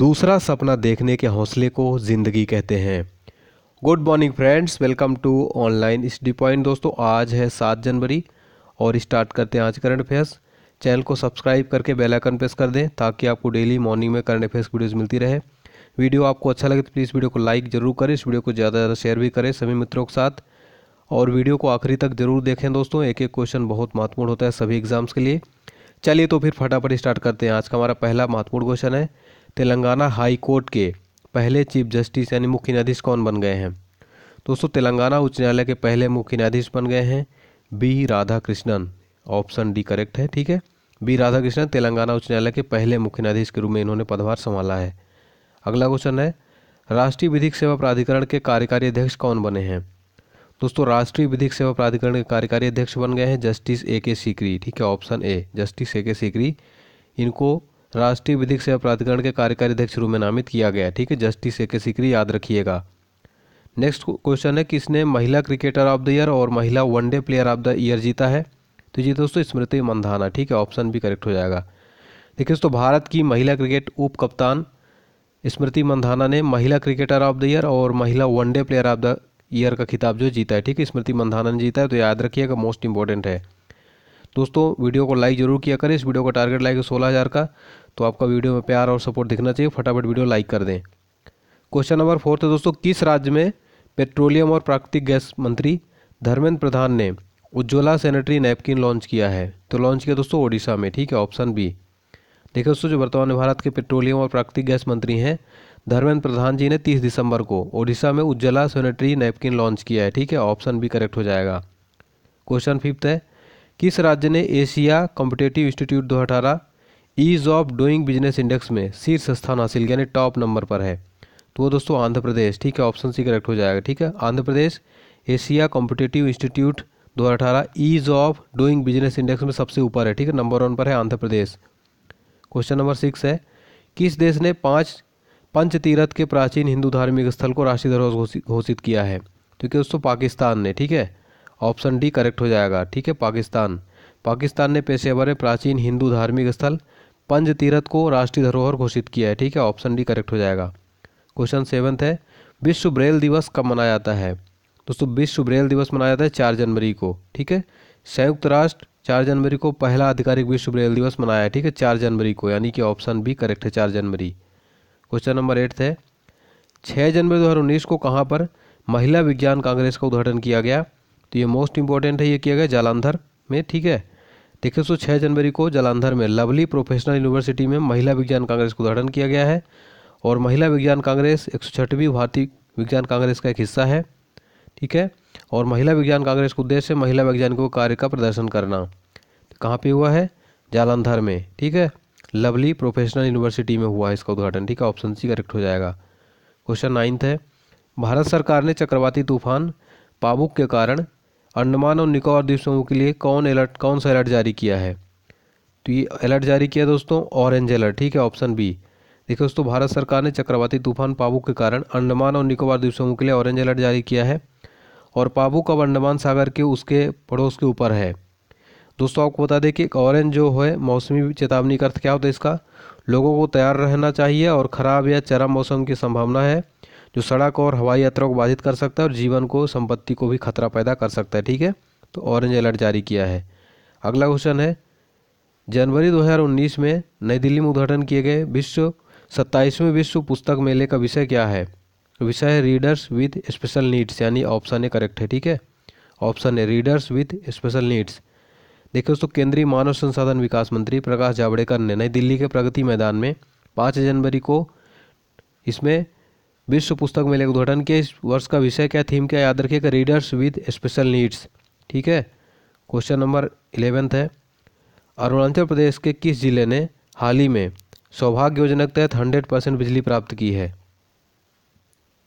दूसरा सपना देखने के हौसले को ज़िंदगी कहते हैं good morning friends welcome to Online Study Point दोस्तों आज है सात जनवरी और स्टार्ट करते हैं आज करंट अफेयर्स चैनल को सब्सक्राइब करके बेल आइकन प्रेस कर दें ताकि आपको डेली मॉर्निंग में करंट अफेयर्स वीडियोज़ मिलती रहे वीडियो आपको अच्छा लगे तो प्लीज़ वीडियो को लाइक ज़रूर करें इस वीडियो को ज़्यादा से ज़्यादा शेयर भी करें सभी मित्रों के साथ और वीडियो को आखिरी तक ज़रूर देखें दोस्तों एक एक क्वेश्चन बहुत महत्वपूर्ण होता है सभी एग्ज़ाम्स के लिए चलिए तो फिर फटाफट स्टार्ट करते हैं आज का हमारा पहला महत्वपूर्ण क्वेश्चन है तेलंगाना हाई कोर्ट के पहले चीफ जस्टिस यानी मुख्य न्यायाधीश कौन बन गए हैं दोस्तों तेलंगाना उच्च न्यायालय के पहले मुख्य न्यायाधीश बन गए हैं B Radhakrishnan option D correct है ठीक है बी राधा कृष्णन तेलंगाना उच्च न्यायालय के पहले मुख्य न्यायाधीश के रूप में इन्होंने पदभार संभाला है अगला क्वेश्चन है राष्ट्रीय विधिक सेवा प्राधिकरण के कार्यकारी अध्यक्ष कौन बने हैं दोस्तों राष्ट्रीय विधिक सेवा प्राधिकरण के कार्यकारी अध्यक्ष बन गए हैं जस्टिस ए के सीकरी ठीक है ऑप्शन ए जस्टिस ए के सीकरी इनको राष्ट्रीय विधिक सेवा प्राधिकरण के कार्यकारी अध्यक्ष रूप में नामित किया गया ठीक है जस्टिस ए के सिकरी याद रखिएगा नेक्स्ट क्वेश्चन है किसने महिला क्रिकेटर ऑफ द ईयर और महिला one day player of the year जीता है तो जी दोस्तों स्मृति मंधाना ठीक है ऑप्शन भी करेक्ट हो जाएगा देखिए दोस्तों भारत की महिला क्रिकेट उप कप्तान स्मृति मंधाना ने महिला क्रिकेटर ऑफ द ईयर और महिला one day player of the year का खिताब जो जीता है ठीक है स्मृति मंधाना ने जीता है तो याद रखिएगा मोस्ट इंपॉर्टेंट है दोस्तों वीडियो को लाइक जरूर किया करें इस वीडियो का टारगेट लाइक है सोलह हज़ार का तो आपका वीडियो में प्यार और सपोर्ट दिखना चाहिए फटाफट वीडियो लाइक कर दें क्वेश्चन नंबर फोर्थ है दोस्तों किस राज्य में पेट्रोलियम और प्राकृतिक गैस मंत्री धर्मेंद्र प्रधान ने उज्ज्वला सैनिटरी नैपकिन लॉन्च किया है तो लॉन्च किया दोस्तों ओडिशा में ठीक है ऑप्शन बी देखिए दोस्तों जो वर्तमान में भारत के पेट्रोलियम और प्राकृतिक गैस मंत्री हैं धर्मेंद्र प्रधान जी ने 30 दिसंबर को ओडिशा में उज्ज्वला सैनिटरी नैपकिन लॉन्च किया है ठीक है ऑप्शन बी करेक्ट हो जाएगा क्वेश्चन फिफ्थ है किस राज्य ने एशिया कॉम्पिटेटिव इंस्टीट्यूट दो ease of doing business index में शीर्ष स्थान हासिल यानी टॉप नंबर पर है तो वो दोस्तों आंध्र प्रदेश ठीक है ऑप्शन सी करेक्ट हो जाएगा ठीक है Andhra Pradesh Asia competitive institute अठारह ease of doing business index में सबसे ऊपर है ठीक है नंबर वन पर है Andhra Pradesh question number six है किस देश ने पाँच पंचतीरथ के प्राचीन हिंदू धार्मिक स्थल को राष्ट्रीय धरोहर घोषित किया है तो क्या दोस्तों पाकिस्तान ने ठीक है ऑप्शन डी करेक्ट हो जाएगा ठीक है पाकिस्तान पाकिस्तान ने पेशेवर प्राचीन हिंदू धार्मिक स्थल पंज तीरथ को राष्ट्रीय धरोहर घोषित किया है ठीक है ऑप्शन डी करेक्ट हो जाएगा क्वेश्चन सेवन्थ है विश्व ब्रेल दिवस कब मनाया जाता है दोस्तों विश्व ब्रेल दिवस मनाया जाता है चार जनवरी को ठीक है संयुक्त राष्ट्र चार जनवरी को पहला आधिकारिक विश्व ब्रेल दिवस मनाया है ठीक है चार जनवरी को यानी कि ऑप्शन बी करेक्ट है चार जनवरी क्वेश्चन नंबर एट है छः जनवरी दो को कहाँ पर महिला विज्ञान कांग्रेस का उद्घाटन किया गया तो ये मोस्ट इंपॉर्टेंट है ये किया गया जालंधर में ठीक है देखिए सौ छः जनवरी को जालंधर में लवली प्रोफेशनल यूनिवर्सिटी में महिला विज्ञान कांग्रेस का उद्घाटन किया गया है और महिला विज्ञान कांग्रेस एक सौ छठवीं भारतीय विज्ञान कांग्रेस का एक हिस्सा है ठीक है और महिला विज्ञान कांग्रेस का उद्देश्य महिला वैज्ञानिकों के कार्य का प्रदर्शन करना तो कहाँ पर हुआ है जालंधर में ठीक है लवली प्रोफेशनल यूनिवर्सिटी में हुआ है इसका उद्घाटन ठीक है ऑप्शन सी करेक्ट हो जाएगा क्वेश्चन नाइन्थ है भारत सरकार ने चक्रवाती तूफान पाबुक के कारण अंडमान और निकोबार द्वीप समूह के लिए कौन अलर्ट कौन सा अलर्ट जारी किया है तो ये अलर्ट जारी किया दोस्तों ऑरेंज अलर्ट ठीक है ऑप्शन बी देखिए दोस्तों भारत सरकार ने चक्रवाती तूफान पाबू के कारण अंडमान और निकोबार द्वीप समूह के लिए ऑरेंज अलर्ट जारी किया है और पाबू कब अंडमान सागर के उसके पड़ोस के ऊपर है दोस्तों आपको बता दें कि ऑरेंज जो है मौसमी चेतावनी का अर्थ क्या होता है इसका लोगों को तैयार रहना चाहिए और ख़राब या चरम मौसम की संभावना है जो सड़क और हवाई यात्रा को बाधित कर सकता है और जीवन को संपत्ति को भी खतरा पैदा कर सकता है ठीक है तो ऑरेंज अलर्ट जारी किया है अगला क्वेश्चन है जनवरी 2019 में नई दिल्ली में उद्घाटन किए गए विश्व सत्ताईसवें विश्व पुस्तक मेले का विषय क्या है विषय है रीडर्स विद स्पेशल नीड्स यानी ऑप्शन ए करेक्ट है ठीक है ऑप्शन है रीडर्स विद स्पेशल नीड्स देखिए दोस्तों केंद्रीय मानव संसाधन विकास मंत्री प्रकाश जावड़ेकर ने नई दिल्ली के प्रगति मैदान में पाँच जनवरी को इसमें विश्व पुस्तक मेले का उद्घाटन किया इस वर्ष का विषय क्या थीम क्या याद रखिएगा रीडर्स विद स्पेशल नीड्स ठीक है क्वेश्चन नंबर इलेवेंथ है अरुणाचल प्रदेश के किस जिले ने हाल ही में सौभाग्य योजना के तहत हंड्रेड परसेंट बिजली प्राप्त की है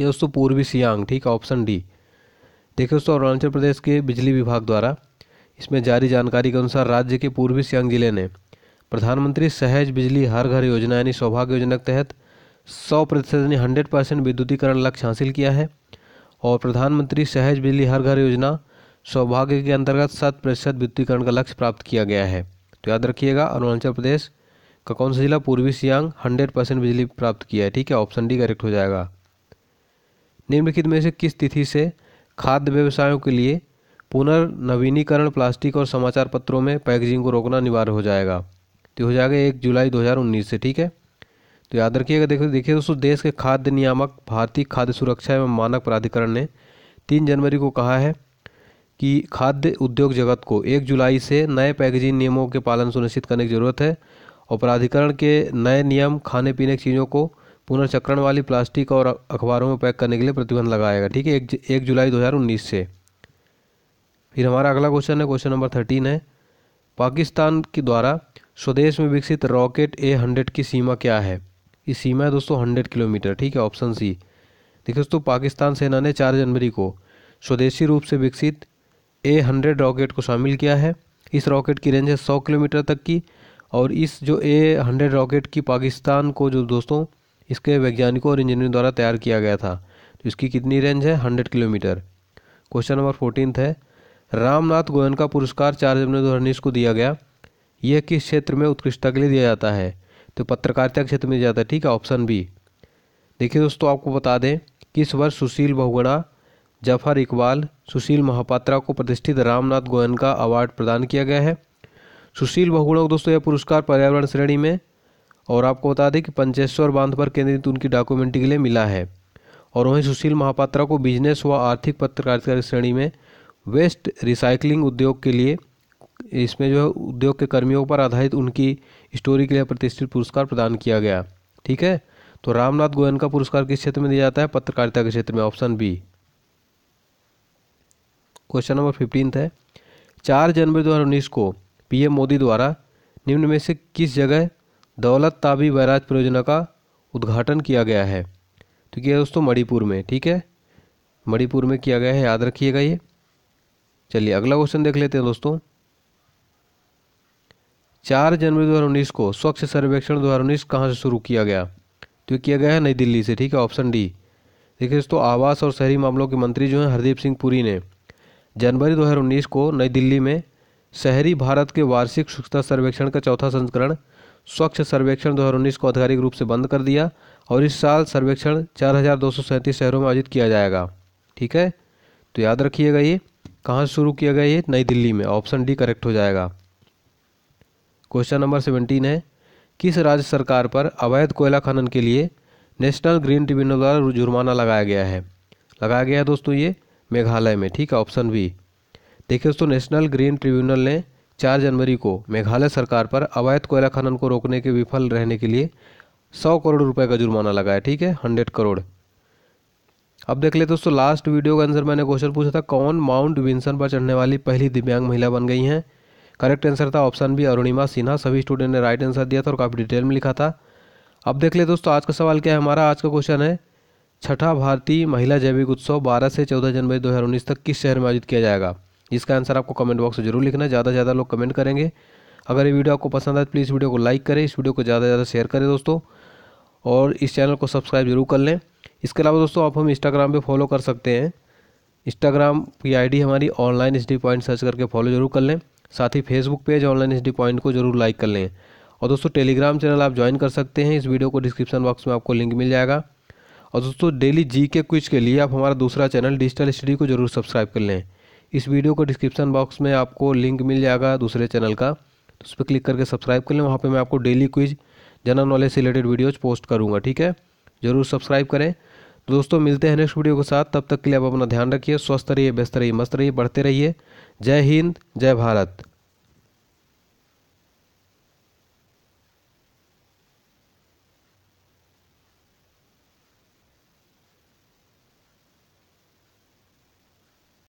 ये दोस्तों पूर्वी सियांग ठीक है ऑप्शन डी देखिए दोस्तों अरुणाचल प्रदेश के बिजली विभाग द्वारा इसमें जारी जानकारी के अनुसार राज्य के पूर्वी सियांग जिले ने प्रधानमंत्री सहज बिजली हर घर योजना यानी सौभाग्य योजना के तहत सौ प्रतिशत यानी हंड्रेड परसेंट विद्युतीकरण लक्ष्य हासिल किया है और प्रधानमंत्री सहज बिजली हर घर योजना सौभाग्य के अंतर्गत शत प्रतिशत विद्युतीकरण का लक्ष्य प्राप्त किया गया है तो याद रखिएगा अरुणाचल प्रदेश का कौन सा जिला पूर्वी सियांग हंड्रेड परसेंट बिजली प्राप्त किया है ठीक है ऑप्शन डी करेक्ट हो जाएगा निम्नलिखित में से किस तिथि से खाद्य व्यवसायों के लिए पुनर्नवीनीकरण प्लास्टिक और समाचार पत्रों में पैकेजिंग को रोकना अनिवार्य हो जाएगा तो हो जाएगा एक जुलाई 2019 से ठीक है तो याद रखिएगा देखो देखिए दोस्तों देश के खाद्य नियामक भारतीय खाद्य सुरक्षा एवं मानक प्राधिकरण ने तीन जनवरी को कहा है कि खाद्य उद्योग जगत को एक जुलाई से नए पैकेजिंग नियमों के पालन सुनिश्चित करने की ज़रूरत है और प्राधिकरण के नए नियम खाने पीने की चीज़ों को पुनर्चक्रण वाली प्लास्टिक और अखबारों में पैक करने के लिए प्रतिबंध लगाएगा ठीक है एक, एक जुलाई दो से फिर हमारा अगला क्वेश्चन है क्वेश्चन नंबर थर्टीन है पाकिस्तान के द्वारा स्वदेश में विकसित रॉकेट ए हंड्रेड की सीमा क्या है की सीमा है दोस्तों हंड्रेड किलोमीटर ठीक है ऑप्शन सी देखिए दोस्तों पाकिस्तान सेना ने चार जनवरी को स्वदेशी रूप से विकसित ए हंड्रेड रॉकेट को शामिल किया है इस रॉकेट की रेंज है सौ किलोमीटर तक की और इस जो ए हंड्रेड रॉकेट की पाकिस्तान को जो दोस्तों इसके वैज्ञानिकों और इंजीनियर द्वारा तैयार किया गया था तो इसकी कितनी रेंज है hundred kilometre question number fourteen है रामनाथ गोयनका पुरस्कार चार जनवरी दो को दिया गया यह किस क्षेत्र में उत्कृष्टता के लिए दिया जाता है तो पत्रकारिता क्षेत्र में जाता है ठीक है ऑप्शन बी देखिए दोस्तों आपको बता दें कि इस वर्ष सुशील बहुगणा जफर इकबाल सुशील महापात्रा को प्रतिष्ठित रामनाथ गोयन का अवार्ड प्रदान किया गया है सुशील बहुगुणा को दोस्तों यह पुरस्कार पर्यावरण श्रेणी में और आपको बता दें कि पंचेश्वर बांध पर केंद्रित तो उनकी डॉक्यूमेंट्री के लिए मिला है और वहीं सुशील महापात्रा को बिजनेस व आर्थिक पत्रकारिता श्रेणी में वेस्ट रिसाइकलिंग उद्योग के लिए इसमें जो है उद्योग के कर्मियों पर आधारित उनकी स्टोरी के लिए प्रतिष्ठित पुरस्कार प्रदान किया गया ठीक है तो रामनाथ गोयन का पुरस्कार किस क्षेत्र में दिया जाता है पत्रकारिता के क्षेत्र में option B question number fifteen है चार जनवरी दो हज़ार उन्नीस को पीएम मोदी द्वारा निम्न में से किस जगह दौलत ताबी बैराज परियोजना का उद्घाटन किया गया है तो किया दोस्तों मणिपुर में ठीक है मणिपुर में किया गया है याद रखिएगा ये चलिए अगला क्वेश्चन देख लेते हैं दोस्तों चार जनवरी दो को स्वच्छ सर्वेक्षण दो हज़ार कहाँ से शुरू किया गया तो किया गया है नई दिल्ली से ठीक है ऑप्शन डी देखिए दोस्तों आवास और शहरी मामलों के मंत्री जो हैं हरदीप सिंह पुरी ने जनवरी 2019 को नई दिल्ली में शहरी भारत के वार्षिक स्वच्छता सर्वेक्षण का चौथा संस्करण स्वच्छ सर्वेक्षण 2019 को आधिकारिक रूप से बंद कर दिया और इस साल सर्वेक्षण चार शहरों में आयोजित किया जाएगा ठीक है तो याद रखिएगा ये कहाँ से शुरू किया गया ये नई दिल्ली में ऑप्शन डी करेक्ट हो जाएगा क्वेश्चन नंबर सेवेंटीन है किस राज्य सरकार पर अवैध कोयला खनन के लिए नेशनल ग्रीन ट्रिब्यूनल द्वारा जुर्माना लगाया गया है लगाया गया है दोस्तों ये मेघालय में ठीक है ऑप्शन बी देखिए दोस्तों नेशनल ग्रीन ट्रिब्यूनल ने चार जनवरी को मेघालय सरकार पर अवैध कोयला खनन को रोकने के विफल रहने के लिए सौ करोड़ रुपए का जुर्माना लगाया ठीक है हंड्रेड करोड़ अब देख ले दोस्तों लास्ट वीडियो का आंसर मैंने क्वेश्चन पूछा था कौन माउंट विंसन पर चढ़ने वाली पहली दिव्यांग महिला बन गई हैं करेक्ट आंसर था ऑप्शन बी अरुणिमा सिन्हा सभी स्टूडेंट ने राइट आंसर दिया था और काफ़ी डिटेल में लिखा था अब देख ले दोस्तों आज का सवाल क्या है हमारा आज का क्वेश्चन है छठा भारतीय महिला जैविक उत्सव बारह से चौदह जनवरी दो तक किस शहर में आयोजित किया जाएगा इसका आंसर आपको कमेंट बॉक्स में जरूर लिखना ज़्यादा से ज़्यादा लोग कमेंट करेंगे अगर ये वीडियो आपको पसंद आए तो प्लीज़ वीडियो को लाइक करें इस वीडियो को ज़्यादा से ज़्यादा शेयर करें दोस्तों और इस चैनल को सब्सक्राइब जरूर कर लें इसके अलावा दोस्तों आप हम इंस्टाग्राम पर फॉलो कर सकते हैं इंस्टाग्राम की आईडी हमारी ऑनलाइन स्टडी पॉइंट सर्च करके फॉलो जरूर कर लें साथ ही Facebook page online S point को जरूर लाइक कर लें और दोस्तों टेलीग्राम चैनल आप ज्वाइन कर सकते हैं इस वीडियो को डिस्क्रिप्शन बॉक्स में आपको लिंक मिल जाएगा और दोस्तों डेली जी के क्विज के लिए आप हमारा दूसरा चैनल डिजिटल स्टडी को जरूर सब्सक्राइब कर लें इस वीडियो को डिस्क्रिप्शन बॉक्स में आपको लिंक मिल जाएगा दूसरे चैनल का तो उस पर क्लिक करके सब्सक्राइब कर लें वहाँ पर मैं आपको डेली क्विज जनरल नॉलेज से रिलेटेड वीडियोज़ पोस्ट करूँगा ठीक है ज़रूर सब्सक्राइब करें तो दोस्तों मिलते हैं नेक्स्ट वीडियो के साथ तब तक के लिए आप अपना ध्यान रखिए स्वस्थ रहिए व्यस्त रहिए मस्त रहिए बढ़ते रहिए जय हिंद जय भारत